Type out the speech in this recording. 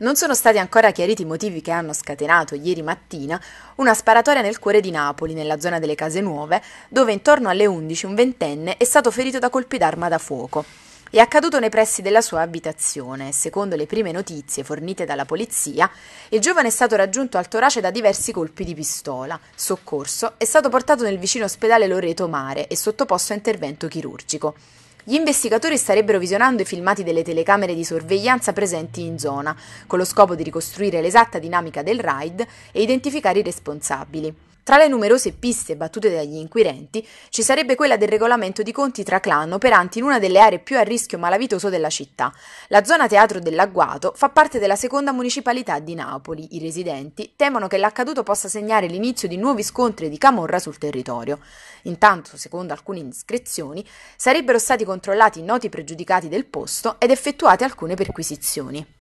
Non sono stati ancora chiariti i motivi che hanno scatenato ieri mattina una sparatoria nel cuore di Napoli, nella zona delle Case Nuove, dove intorno alle 11 un ventenne è stato ferito da colpi d'arma da fuoco. È accaduto nei pressi della sua abitazione e, secondo le prime notizie fornite dalla polizia, il giovane è stato raggiunto al torace da diversi colpi di pistola. Soccorso è stato portato nel vicino ospedale Loreto Mare e sottoposto a intervento chirurgico. Gli investigatori starebbero visionando i filmati delle telecamere di sorveglianza presenti in zona, con lo scopo di ricostruire l'esatta dinamica del raid e identificare i responsabili. Tra le numerose piste battute dagli inquirenti ci sarebbe quella del regolamento di conti tra clan operanti in una delle aree più a rischio malavitoso della città. La zona teatro dell'agguato fa parte della seconda municipalità di Napoli. I residenti temono che l'accaduto possa segnare l'inizio di nuovi scontri di camorra sul territorio. Intanto, secondo alcune indiscrezioni, sarebbero stati controllati i noti pregiudicati del posto ed effettuate alcune perquisizioni.